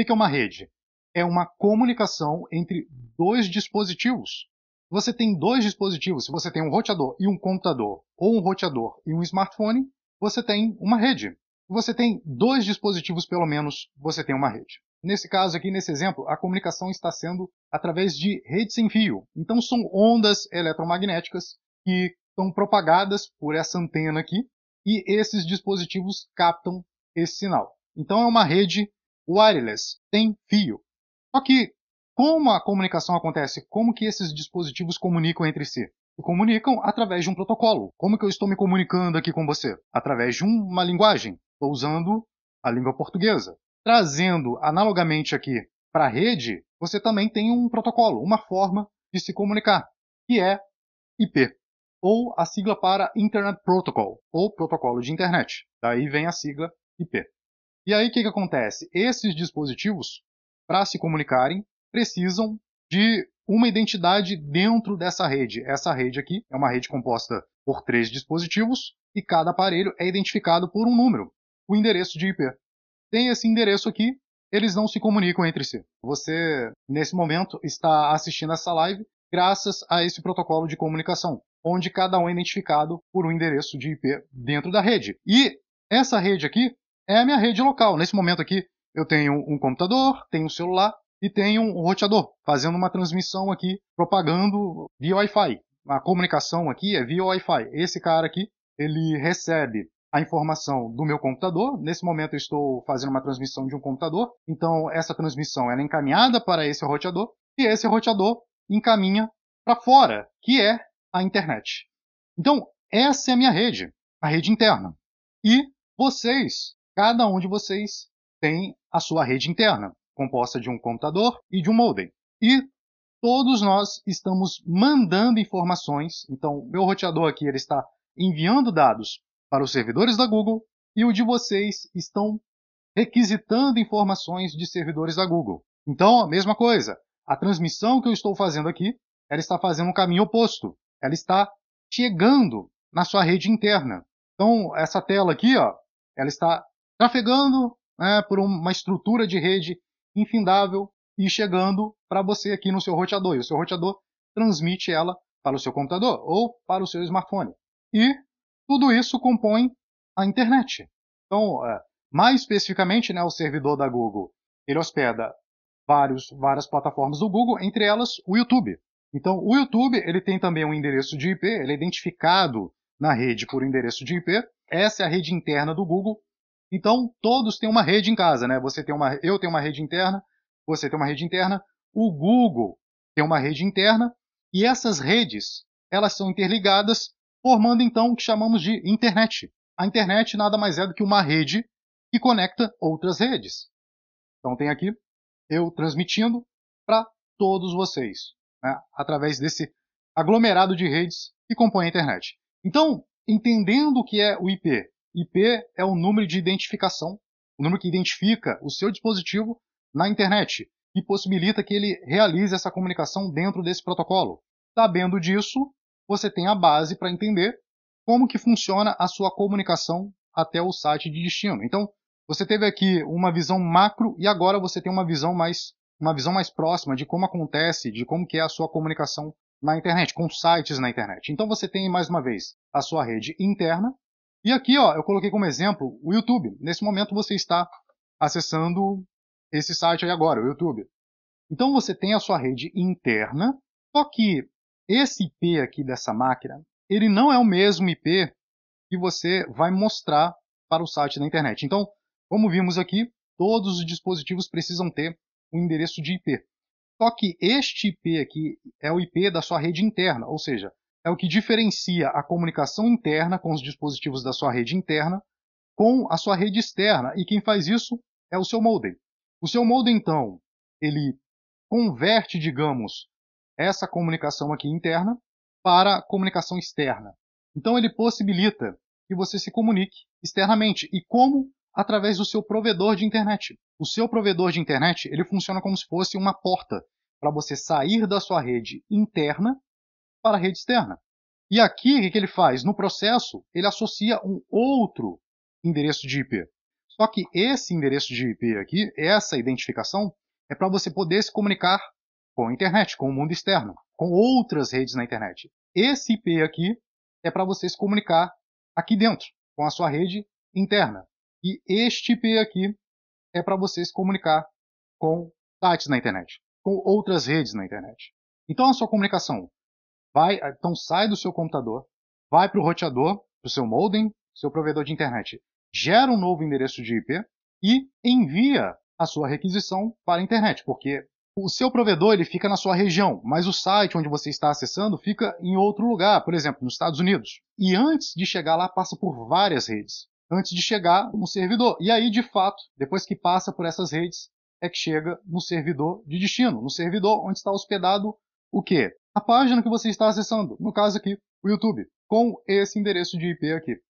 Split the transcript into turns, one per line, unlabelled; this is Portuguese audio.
O que é uma rede? É uma comunicação entre dois dispositivos. Você tem dois dispositivos, se você tem um roteador e um computador, ou um roteador e um smartphone, você tem uma rede. Se você tem dois dispositivos pelo menos, você tem uma rede. Nesse caso aqui, nesse exemplo, a comunicação está sendo através de rede sem fio. Então são ondas eletromagnéticas que são propagadas por essa antena aqui, e esses dispositivos captam esse sinal. Então é uma rede wireless, tem fio. Só que como a comunicação acontece? Como que esses dispositivos comunicam entre si? comunicam através de um protocolo. Como que eu estou me comunicando aqui com você? Através de uma linguagem. Estou usando a língua portuguesa. Trazendo analogamente aqui para a rede, você também tem um protocolo, uma forma de se comunicar, que é IP, ou a sigla para Internet Protocol, ou protocolo de internet. Daí vem a sigla IP. E aí o que, que acontece? Esses dispositivos, para se comunicarem, precisam de uma identidade dentro dessa rede. Essa rede aqui é uma rede composta por três dispositivos e cada aparelho é identificado por um número, o endereço de IP. Tem esse endereço aqui, eles não se comunicam entre si. Você, nesse momento, está assistindo essa live graças a esse protocolo de comunicação, onde cada um é identificado por um endereço de IP dentro da rede. E essa rede aqui é a minha rede local. Nesse momento aqui, eu tenho um computador, tenho um celular e tenho um roteador, fazendo uma transmissão aqui, propagando via Wi-Fi. A comunicação aqui é via Wi-Fi. Esse cara aqui, ele recebe a informação do meu computador. Nesse momento eu estou fazendo uma transmissão de um computador, então essa transmissão é encaminhada para esse roteador e esse roteador encaminha para fora, que é a internet. Então, essa é a minha rede, a rede interna. E vocês Cada um de vocês tem a sua rede interna, composta de um computador e de um modem. E todos nós estamos mandando informações. Então, meu roteador aqui ele está enviando dados para os servidores da Google e o de vocês estão requisitando informações de servidores da Google. Então, a mesma coisa. A transmissão que eu estou fazendo aqui, ela está fazendo um caminho oposto. Ela está chegando na sua rede interna. Então, essa tela aqui, ó, ela está trafegando né, por uma estrutura de rede infindável e chegando para você aqui no seu roteador. E o seu roteador transmite ela para o seu computador ou para o seu smartphone. E tudo isso compõe a internet. Então, é, mais especificamente, né, o servidor da Google, ele hospeda vários, várias plataformas do Google, entre elas o YouTube. Então, o YouTube ele tem também um endereço de IP, ele é identificado na rede por endereço de IP. Essa é a rede interna do Google então, todos têm uma rede em casa, né? Você tem uma, eu tenho uma rede interna, você tem uma rede interna, o Google tem uma rede interna, e essas redes, elas são interligadas, formando então o que chamamos de internet. A internet nada mais é do que uma rede que conecta outras redes. Então tem aqui eu transmitindo para todos vocês, né? através desse aglomerado de redes que compõe a internet. Então, entendendo o que é o IP IP é o número de identificação, o número que identifica o seu dispositivo na internet e possibilita que ele realize essa comunicação dentro desse protocolo. Sabendo disso, você tem a base para entender como que funciona a sua comunicação até o site de destino. Então, você teve aqui uma visão macro e agora você tem uma visão mais uma visão mais próxima de como acontece, de como que é a sua comunicação na internet, com sites na internet. Então você tem mais uma vez a sua rede interna, e aqui, ó, eu coloquei como exemplo o YouTube. Nesse momento você está acessando esse site aí agora, o YouTube. Então você tem a sua rede interna, só que esse IP aqui dessa máquina, ele não é o mesmo IP que você vai mostrar para o site da internet. Então, como vimos aqui, todos os dispositivos precisam ter um endereço de IP. Só que este IP aqui é o IP da sua rede interna, ou seja, é o que diferencia a comunicação interna com os dispositivos da sua rede interna com a sua rede externa, e quem faz isso é o seu modem. O seu modem, então, ele converte, digamos, essa comunicação aqui interna para comunicação externa. Então ele possibilita que você se comunique externamente. E como? Através do seu provedor de internet. O seu provedor de internet, ele funciona como se fosse uma porta para você sair da sua rede interna para a rede externa. E aqui, o que ele faz? No processo, ele associa um outro endereço de IP. Só que esse endereço de IP aqui, essa identificação, é para você poder se comunicar com a internet, com o mundo externo, com outras redes na internet. Esse IP aqui é para você se comunicar aqui dentro, com a sua rede interna. E este IP aqui é para você se comunicar com sites na internet, com outras redes na internet. Então a sua comunicação vai, ah, então sai do seu computador, vai para o roteador, para o seu modem, seu provedor de internet, gera um novo endereço de IP e envia a sua requisição para a internet, porque o seu provedor ele fica na sua região, mas o site onde você está acessando fica em outro lugar, por exemplo, nos Estados Unidos. E antes de chegar lá, passa por várias redes, antes de chegar no servidor. E aí, de fato, depois que passa por essas redes, é que chega no servidor de destino, no servidor onde está hospedado o quê? a página que você está acessando, no caso aqui, o YouTube, com esse endereço de IP aqui.